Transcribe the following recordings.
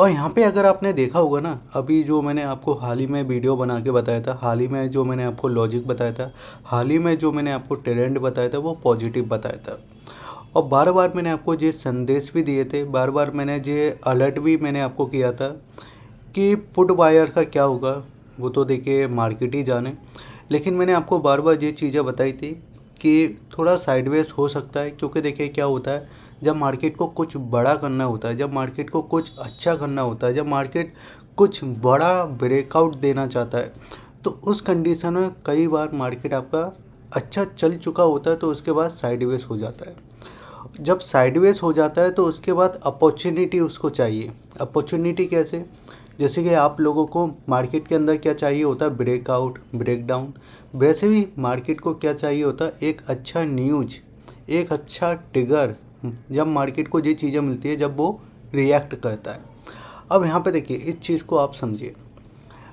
और यहाँ पे अगर आपने देखा होगा ना अभी जो मैंने आपको हाल ही में वीडियो बना के बताया था हाल ही में जो मैंने आपको लॉजिक बताया था हाल ही में जो मैंने आपको ट्रेंड बताया था वो पॉजिटिव बताया था और बार बार मैंने आपको जे संदेश भी दिए थे बार बार मैंने जे अलर्ट भी मैंने आपको किया था कि पुट बायर का क्या होगा वो तो देखिए मार्केट ही जाने लेकिन मैंने आपको बार बार ये चीज़ें बताई थी कि थोड़ा साइडवेज हो सकता है क्योंकि देखिए क्या होता है जब मार्केट को कुछ बड़ा करना होता है जब मार्केट को कुछ अच्छा करना होता है जब मार्केट कुछ बड़ा ब्रेकआउट देना चाहता है तो उस कंडीशन में कई बार मार्केट आपका अच्छा चल चुका होता है तो उसके बाद साइडवेज हो जाता है जब साइडवेज हो जाता है तो उसके बाद अपॉर्चुनिटी उसको चाहिए अपॉर्चुनिटी कैसे जैसे कि आप लोगों को मार्केट के अंदर क्या चाहिए होता है ब्रेकआउट ब्रेकडाउन वैसे भी मार्केट को क्या चाहिए होता है एक अच्छा न्यूज एक अच्छा टिगर जब मार्केट को ये चीज़ें मिलती है जब वो रिएक्ट करता है अब यहाँ पे देखिए इस चीज़ को आप समझिए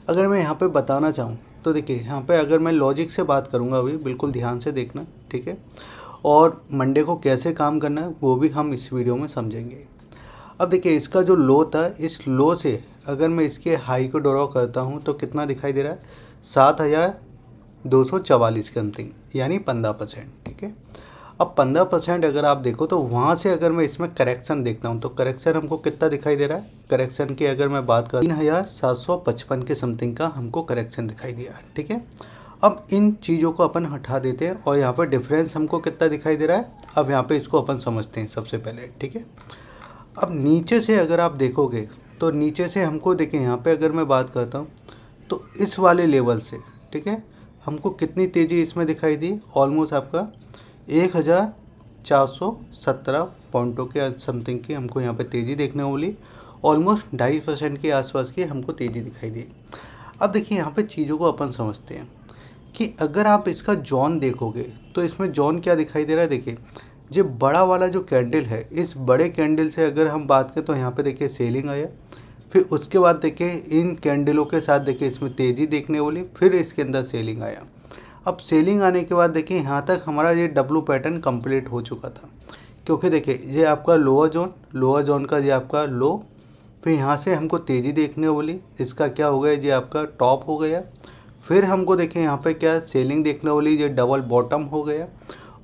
अगर मैं यहाँ पे बताना चाहूँ तो देखिए यहाँ पे अगर मैं लॉजिक से बात करूँगा अभी बिल्कुल ध्यान से देखना ठीक है और मंडे को कैसे काम करना है वो भी हम इस वीडियो में समझेंगे अब देखिए इसका जो लो था इस लो से अगर मैं इसके हाई को ड्रॉ करता हूँ तो कितना दिखाई दे रहा है सात हज़ार दो सौ चवालीस समथिंग यानी पंद्रह परसेंट ठीक है अब पंद्रह परसेंट अगर आप देखो तो वहाँ से अगर मैं इसमें करेक्शन देखता हूँ तो करेक्शन हमको कितना दिखाई दे रहा है करेक्शन की अगर मैं बात करूँ तीन हज़ार सात सौ पचपन के समथिंग का हमको करेक्शन दिखाई दिया ठीक है अब इन चीज़ों को अपन हटा देते हैं और यहाँ पर डिफरेंस हमको कितना दिखाई दे रहा है अब यहाँ पर इसको अपन समझते हैं सबसे पहले ठीक है अब नीचे से अगर आप देखोगे तो नीचे से हमको देखें यहाँ पे अगर मैं बात करता हूँ तो इस वाले लेवल से ठीक है हमको कितनी तेज़ी इसमें दिखाई दी ऑलमोस्ट आपका एक हज़ार चार सौ सत्रह पॉइंटों के समथिंग की हमको यहाँ पे तेज़ी देखने को मिली ऑलमोस्ट ढाई परसेंट के आसपास की हमको तेज़ी दिखाई दी अब देखिए यहाँ पे चीज़ों को अपन समझते हैं कि अगर आप इसका जॉन देखोगे तो इसमें जॉन क्या दिखाई दे रहा है देखिए जो बड़ा वाला जो कैंडल है इस बड़े कैंडल से अगर हम बात करें तो यहाँ पे देखिए सेलिंग आया फिर उसके बाद देखिए इन कैंडलों के साथ देखिए इसमें तेज़ी देखने वाली फिर इसके अंदर सेलिंग आया अब सेलिंग आने के बाद देखिए यहाँ तक हमारा ये डब्लू पैटर्न कम्प्लीट हो चुका था क्योंकि देखिए ये आपका लोअर जोन लोअर जोन का ये आपका लो फिर यहाँ से हमको तेज़ी देखने वाली इसका क्या हो गया ये आपका टॉप हो गया फिर हमको देखें यहाँ पे क्या सेलिंग देखने वाली ये डबल बॉटम हो गया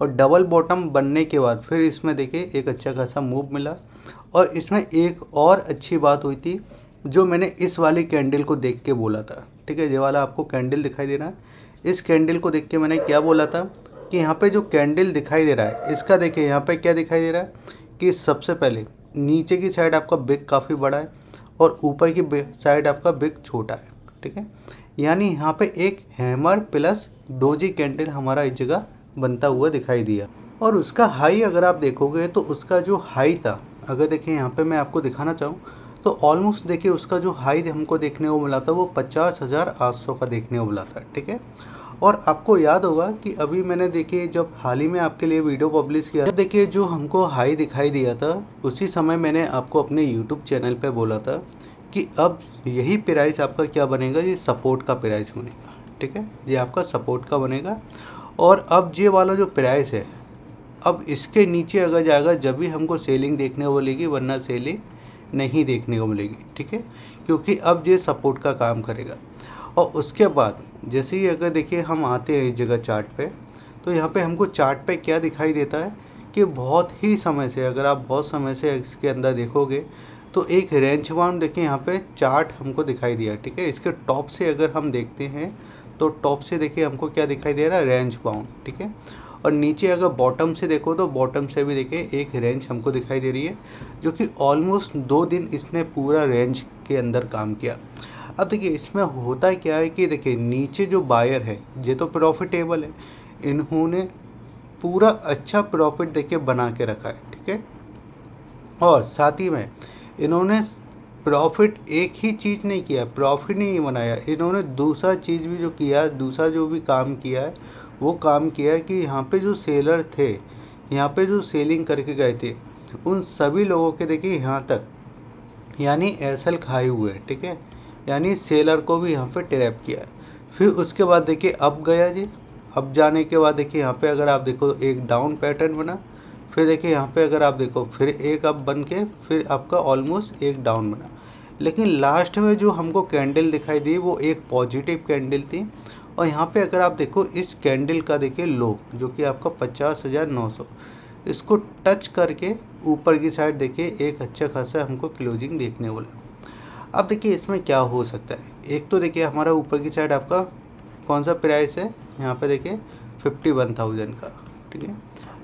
और डबल बॉटम बनने के बाद फिर इसमें देखिए एक अच्छा खासा मूव मिला और इसमें एक और अच्छी बात हुई थी जो मैंने इस वाली कैंडल को देख के बोला था ठीक है ये वाला आपको कैंडल दिखाई दे रहा है इस कैंडल को देख के मैंने क्या बोला था कि यहाँ पे जो कैंडल दिखाई दे रहा है इसका देखिए यहाँ पे क्या दिखाई दे रहा है कि सबसे पहले नीचे की साइड आपका बिग काफ़ी बड़ा है और ऊपर की साइड आपका बिग छोटा है ठीक है यानी यहाँ पे एक हैमर प्लस डोजी कैंडल हमारा इस जगह बनता हुआ दिखाई दिया और उसका हाई अगर आप देखोगे तो उसका जो हाई था अगर देखें यहाँ पे मैं आपको दिखाना चाहूँ तो ऑलमोस्ट देखिए उसका जो हाई हमको देखने को मिला था वो पचास हज़ार आठ सौ का देखने को मिला था ठीक है और आपको याद होगा कि अभी मैंने देखिए जब हाल ही में आपके लिए वीडियो पब्लिश किया तो देखिए जो हमको हाई दिखाई दिया था उसी समय मैंने आपको अपने यूट्यूब चैनल पर बोला था कि अब यही प्राइस आपका क्या बनेगा ये सपोर्ट का प्राइस बनेगा ठीक है ये आपका सपोर्ट का बनेगा और अब ये वाला जो प्राइस है अब इसके नीचे अगर जाएगा जब भी हमको सेलिंग देखने को मिलेगी वरना सेलिंग नहीं देखने को मिलेगी ठीक है क्योंकि अब ये सपोर्ट का काम करेगा और उसके बाद जैसे ही अगर देखिए हम आते हैं इस जगह चार्ट पे तो यहाँ पे हमको चार्ट पे क्या दिखाई देता है कि बहुत ही समय से अगर आप बहुत समय से इसके अंदर देखोगे तो एक रेंच बाउंड देखिए यहाँ पे चार्ट हमको दिखाई दिया ठीक है इसके टॉप से अगर हम देखते हैं तो टॉप से देखिए हमको क्या दिखाई दे रहा है रेंज बाउंड ठीक है और नीचे अगर बॉटम से देखो तो बॉटम से भी देखिए एक रेंज हमको दिखाई दे रही है जो कि ऑलमोस्ट दो दिन इसने पूरा रेंज के अंदर काम किया अब देखिए इसमें होता क्या है कि देखिए नीचे जो बायर है ये तो प्रॉफिटेबल है इन्होंने पूरा अच्छा प्रॉफिट देखिए बना के रखा है ठीक है और साथ ही में इन्होंने प्रॉफिट एक ही चीज़ नहीं किया प्रॉफिट नहीं बनाया इन्होंने दूसरा चीज़ भी जो किया दूसरा जो भी काम किया है वो काम किया है कि यहाँ पे जो सेलर थे यहाँ पे जो सेलिंग करके गए थे उन सभी लोगों के देखिए यहाँ तक यानी एसल खाए हुए ठीक है यानी सेलर को भी यहाँ पे ट्रैप किया फिर उसके बाद देखिए अब गया जी अब जाने के बाद देखिए यहाँ पे अगर आप देखो एक डाउन पैटर्न बना फिर देखिए यहाँ पे अगर आप देखो फिर एक अप बन के फिर आपका ऑलमोस्ट एक डाउन बना लेकिन लास्ट में जो हमको कैंडल दिखाई दी वो एक पॉजिटिव कैंडल थी और यहाँ पे अगर आप देखो इस कैंडल का देखिए लो जो कि आपका पचास हज़ार नौ सौ इसको टच करके ऊपर की साइड देखिए एक अच्छा खासा हमको क्लोजिंग देखने वाला अब देखिए इसमें क्या हो सकता है एक तो देखिए हमारा ऊपर की साइड आपका कौन सा प्राइस है यहाँ पर देखिए फिफ्टी वन थाउजेंड का ठीक है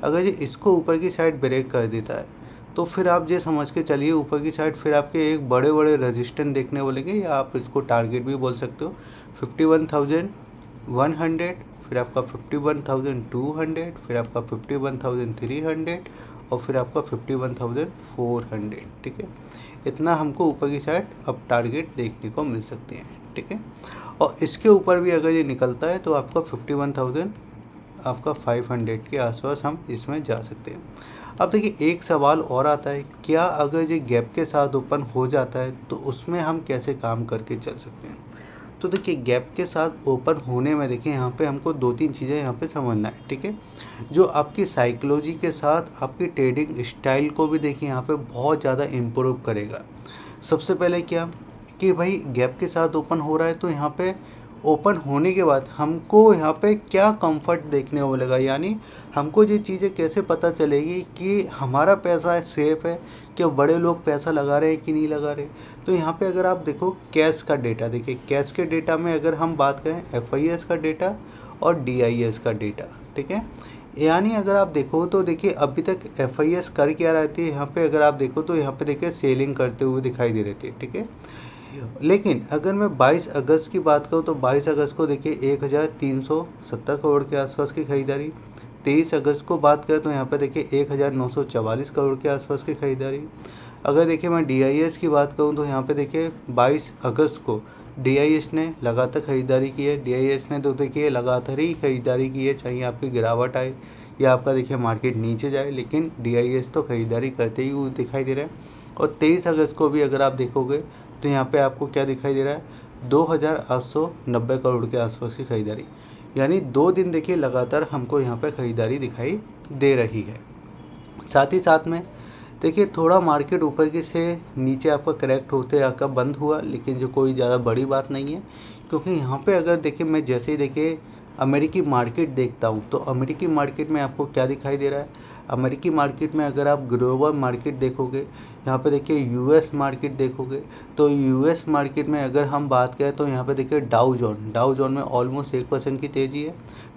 अगर ये इसको ऊपर की साइड ब्रेक कर देता है तो फिर आप ये समझ के चलिए ऊपर की साइड फिर आपके एक बड़े बड़े रेजिस्टेंस देखने बोलेंगे या आप इसको टारगेट भी बोल सकते हो fifty one thousand one hundred फिर आपका fifty one thousand two hundred फिर आपका fifty one thousand three hundred और फिर आपका fifty one thousand four hundred ठीक है इतना हमको ऊपर की साइड अब टारगेट देखने को मिल सकते हैं ठीक है और इसके ऊपर भी अगर ये निकलता है तो आपका फिफ्टी वन थाउजेंड आपका 500 के आसपास हम इसमें जा सकते हैं अब देखिए एक सवाल और आता है क्या अगर ये गैप के साथ ओपन हो जाता है तो उसमें हम कैसे काम करके चल सकते हैं तो देखिए गैप के साथ ओपन होने में देखिए यहाँ पे हमको दो तीन चीज़ें यहाँ पे समझना है ठीक है जो आपकी साइकोलॉजी के साथ आपकी ट्रेडिंग स्टाइल को भी देखिए यहाँ पे बहुत ज़्यादा इम्प्रूव करेगा सबसे पहले क्या कि भाई गैप के साथ ओपन हो रहा है तो यहाँ पे ओपन होने के बाद हमको यहाँ पे क्या कंफर्ट देखने को मिलेगा यानी हमको ये चीज़ें कैसे पता चलेगी कि हमारा पैसा है सेफ है क्या बड़े लोग पैसा लगा रहे हैं कि नहीं लगा रहे तो यहाँ पे अगर आप देखो कैश का डेटा देखिए कैश के डेटा में अगर हम बात करें एफ का डेटा और डी का डेटा ठीक है यानी अगर आप देखो तो देखिए अभी तक एफ आई एस कर क्या रहती है यहाँ पर अगर आप देखो तो यहाँ पर देखिए सेलिंग करते हुए दिखाई दे रही है ठीक है लेकिन अगर मैं 22 अगस्त की बात करूं तो 22 अगस्त को देखिए एक हज़ार तीन सौ सत्तर करोड़ के आसपास की खरीदारी 23 अगस्त को बात करें तो यहाँ पर देखिए एक हज़ार नौ सौ चवालीस करोड़ के आसपास की खरीदारी अगर देखिए मैं डी की बात करूँ तो यहाँ पर देखिए बाईस अगस्त को डी ने लगातार खरीदारी की है डी ने तो देखिए लगातार ही खरीदारी की है चाहे आपकी गिरावट आए या आपका देखिए मार्केट नीचे जाए लेकिन डी तो खरीदारी करते ही दिखाई दे रहा है और तेईस अगस्त को भी अगर आप देखोगे तो यहाँ पे आपको क्या दिखाई दे रहा है दो हज़ार आठ सौ नब्बे करोड़ के आसपास की खरीदारी यानी दो दिन देखिए लगातार हमको यहाँ पे ख़रीदारी दिखाई दे रही है साथ ही साथ में देखिए थोड़ा मार्केट ऊपर की से नीचे आपका करेक्ट होते आपका बंद हुआ लेकिन जो कोई ज़्यादा बड़ी बात नहीं है क्योंकि यहाँ पे अगर देखिए मैं जैसे ही देखिए अमेरिकी मार्केट देखता हूँ तो अमेरिकी मार्केट में आपको क्या दिखाई दे रहा है अमेरिकी मार्केट में अगर आप ग्लोबल मार्केट देखोगे यहाँ पे देखिए यूएस मार्केट देखोगे तो यूएस मार्केट में अगर हम बात करें तो यहाँ पे देखिए डाउ जोन डाउ जोन में ऑलमोस्ट एक परसेंट की तेज़ी है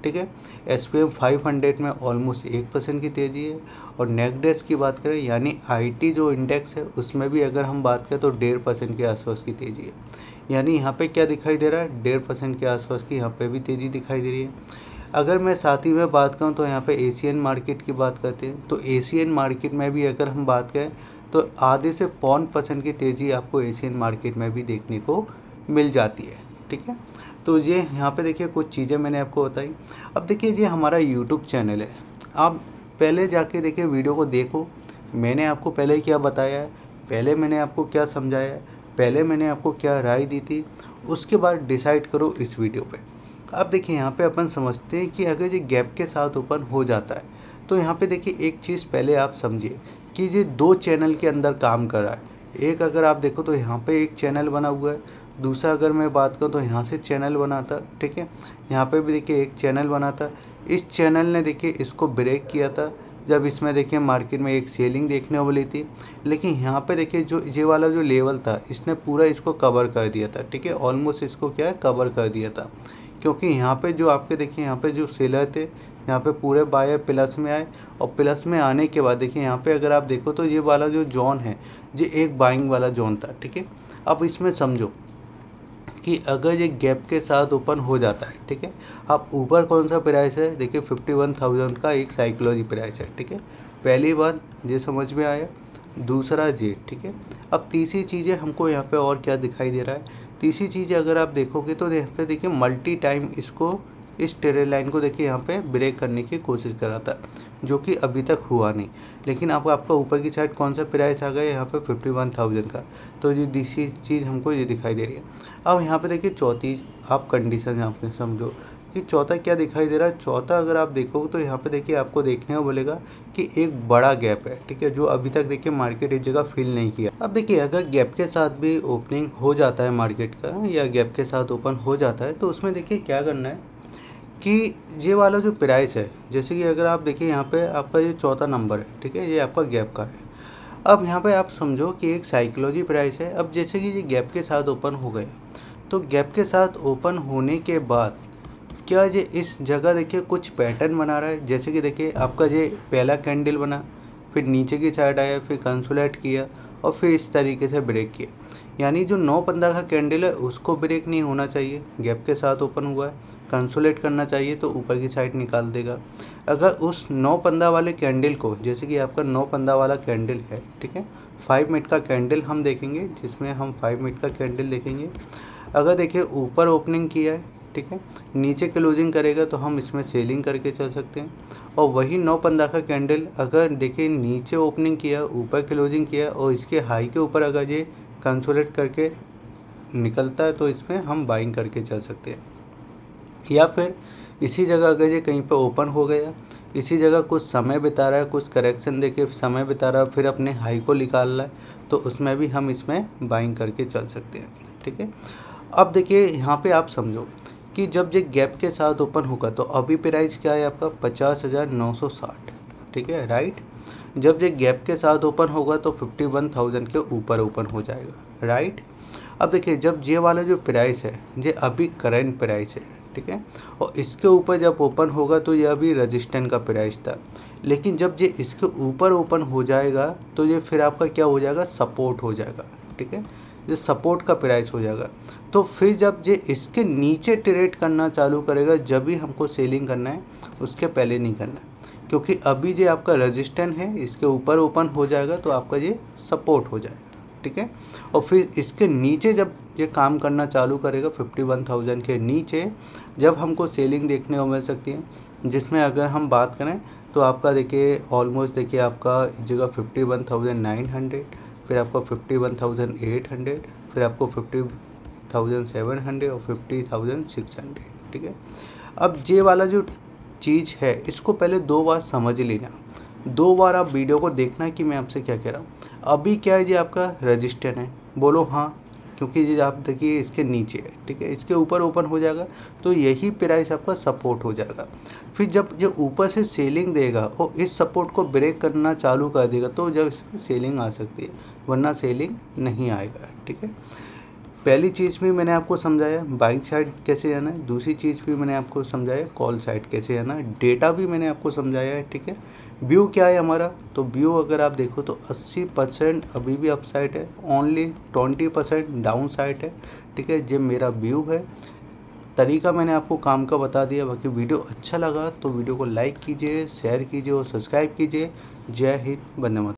ठीक है S P M five hundred में ऑलमोस्ट एक परसेंट की तेज़ी है और नेकडेस की बात करें यानी आईटी जो इंडेक्स है उसमें भी अगर हम बात करें तो डेढ़ परसेंट के आसपास की तेज़ी है यानी यहाँ पर क्या दिखाई दे रहा है डेढ़ परसेंट के आसपास की यहाँ पर भी तेज़ी दिखाई दे रही है अगर मैं साथ ही में बात करूँ तो यहाँ पे एशियन मार्केट की बात करते हैं तो एशियन मार्केट में भी अगर हम बात करें तो आधे से पौन परसेंट की तेज़ी आपको एशियन मार्केट में भी देखने को मिल जाती है ठीक है तो ये यहाँ पे देखिए कुछ चीज़ें मैंने आपको बताई अब देखिए ये हमारा यूट्यूब चैनल है आप पहले जाके देखिए वीडियो को देखो मैंने आपको पहले क्या बताया है पहले मैंने आपको क्या समझाया है पहले मैंने आपको क्या राय दी थी उसके बाद डिसाइड करो इस वीडियो पर अब देखिए यहाँ पे अपन समझते हैं कि अगर ये गैप के साथ ओपन हो जाता है तो यहाँ पे देखिए एक चीज़ पहले आप समझिए कि ये दो चैनल के अंदर काम कर रहा है एक अगर आप देखो तो यहाँ पे एक चैनल बना हुआ है दूसरा अगर मैं बात करूँ तो यहाँ से चैनल बना था ठीक है यहाँ पे भी देखिए एक चैनल बना था इस चैनल ने देखिए इसको ब्रेक किया था जब इसमें देखिए मार्केट में एक सेलिंग देखने को मिली थी लेकिन यहाँ पे देखिए जो ये वाला जो लेवल था इसने पूरा इसको कवर कर दिया था ठीक है ऑलमोस्ट इसको क्या है कवर कर दिया था क्योंकि यहाँ पे जो आपके देखिए यहाँ पे जो सेलर थे यहाँ पे पूरे बायर प्लस में आए और प्लस में आने के बाद देखिए यहाँ पे अगर आप देखो तो ये वाला जो जोन है ये एक बाइंग वाला जोन था ठीक है अब इसमें समझो कि अगर ये गैप के साथ ओपन हो जाता है ठीक है अब ऊपर कौन सा प्राइस है देखिए फिफ्टी वन थाउजेंड का एक साइकोलॉजी प्राइस है ठीक है पहली बात ये समझ में आया दूसरा जे ठीक है अब तीसरी चीज़ें हमको यहाँ पे और क्या दिखाई दे रहा है तीसरी चीज़ अगर आप देखोगे तो यहाँ पे देखिए मल्टी टाइम इसको इस टेरे लाइन को देखिए यहाँ पे ब्रेक करने की कोशिश कर रहा था जो कि अभी तक हुआ नहीं लेकिन अब आपका ऊपर की साइड कौन सा प्राइस आ गया यहाँ पे फिफ्टी वन थाउजेंड का तो ये दूसरी चीज़ हमको ये दिखाई दे रही है अब यहाँ पे देखिए चौथी आप कंडीशन यहाँ पे समझो कि चौथा क्या दिखाई दे रहा है चौथा अगर आप देखोगे तो यहाँ पे देखिए आपको देखने को बोलेगा कि एक बड़ा गैप है ठीक है जो अभी तक देखिए मार्केट इस जगह फिल नहीं किया अब देखिए अगर गैप के साथ भी ओपनिंग हो जाता है मार्केट का या गैप के साथ ओपन हो जाता है तो उसमें देखिए क्या करना है कि ये वाला जो प्राइस है जैसे कि अगर आप देखिए यहाँ पर आपका ये चौथा नंबर है ठीक है ये आपका गैप का है अब यहाँ पर आप समझो कि एक साइकोलॉजी प्राइस है अब जैसे कि ये गैप के साथ ओपन हो गया तो गैप के साथ ओपन होने के बाद क्या ये इस जगह देखिए कुछ पैटर्न बना रहा है जैसे कि देखिए आपका ये पहला कैंडल बना फिर नीचे की साइड आया फिर कंसुलेट किया और फिर इस तरीके से ब्रेक किया यानी जो नौ पंद्रह का कैंडल है उसको ब्रेक नहीं होना चाहिए गैप के साथ ओपन हुआ है कंसुलेट करना चाहिए तो ऊपर की साइड निकाल देगा अगर उस नौ पंद्रह वाले कैंडल को जैसे कि आपका नौ पंद्रह वाला कैंडल है ठीक है फाइव मिनट का कैंडल हम देखेंगे जिसमें हम फाइव मिनट का कैंडल देखेंगे अगर देखिए ऊपर ओपनिंग किया है ठीक है नीचे क्लोजिंग करेगा तो हम इसमें सेलिंग करके चल सकते हैं और वही नौ पंदा का कैंडल अगर देखिए नीचे ओपनिंग किया ऊपर क्लोजिंग किया और इसके हाई के ऊपर अगर ये कंसोलेट करके निकलता है तो इसमें हम बाइंग करके चल सकते हैं या फिर इसी जगह अगर ये कहीं पर ओपन हो गया इसी जगह कुछ समय बिता रहा है कुछ करेक्शन दे के समय बिता रहा है फिर अपने हाई को निकाल रहा है तो उसमें भी हम इसमें बाइंग करके चल सकते हैं ठीक है अब देखिए यहाँ पे आप समझो कि जब ये गैप के साथ ओपन होगा तो अभी प्राइस क्या है आपका पचास हज़ार नौ सौ साठ ठीक है राइट जब ये गैप के साथ ओपन होगा तो फिफ्टी वन थाउजेंड के ऊपर ओपन हो जाएगा राइट अब देखिए जब ये वाला जो प्राइस है ये अभी करेंट प्राइस है ठीक है और इसके ऊपर जब ओपन होगा तो ये अभी रजिस्टेंट का प्राइस था लेकिन जब ये इसके ऊपर ओपन हो जाएगा तो ये फिर आपका क्या हो जाएगा सपोर्ट हो जाएगा ठीक है ये सपोर्ट का प्राइस हो जाएगा तो फिर जब ये इसके नीचे ट्रेड करना चालू करेगा जब भी हमको सेलिंग करना है उसके पहले नहीं करना है क्योंकि अभी जो आपका रजिस्टेंट है इसके ऊपर ओपन हो जाएगा तो आपका ये सपोर्ट हो जाएगा ठीक है और फिर इसके नीचे जब ये काम करना चालू करेगा फिफ्टी वन थाउजेंड के नीचे जब हमको सेलिंग देखने को मिल सकती है जिसमें अगर हम बात करें तो आपका देखिए ऑलमोस्ट देखिए आपका जगह fifty one thousand nine hundred फिर आपको fifty one thousand eight hundred फिर आपको फिफ्टी थाउजेंड सेवन हंड्रेड और फिफ्टी थाउजेंड सिक्स हंड्रेड ठीक है अब ये वाला जो चीज़ है इसको पहले दो बार समझ लेना दो बार आप वीडियो को देखना कि मैं आपसे क्या कह रहा हूँ अभी क्या है जी आपका रजिस्टर है बोलो हाँ क्योंकि ये आप देखिए इसके नीचे है ठीक है इसके ऊपर ओपन हो जाएगा तो यही प्राइस आपका सपोर्ट हो जाएगा फिर जब ये ऊपर से सेलिंग देगा और इस सपोर्ट को ब्रेक करना चालू कर देगा तो जब इसमें सेलिंग आ सकती है वरना सेलिंग नहीं आएगा ठीक है पहली चीज़ भी मैंने आपको समझाया बाइक साइड कैसे आना है दूसरी चीज़ भी मैंने आपको समझाया कॉल साइड कैसे आना है डेटा भी मैंने आपको समझाया है ठीक है व्यू क्या है हमारा तो व्यू अगर आप देखो तो 80 परसेंट अभी भी अप साइड है ओनली 20 परसेंट डाउन साइड है ठीक है जो मेरा व्यू है तरीका मैंने आपको काम का बता दिया बाकी वीडियो अच्छा लगा तो वीडियो को लाइक कीजिए शेयर कीजिए और सब्सक्राइब कीजिए जय हिंद बंदे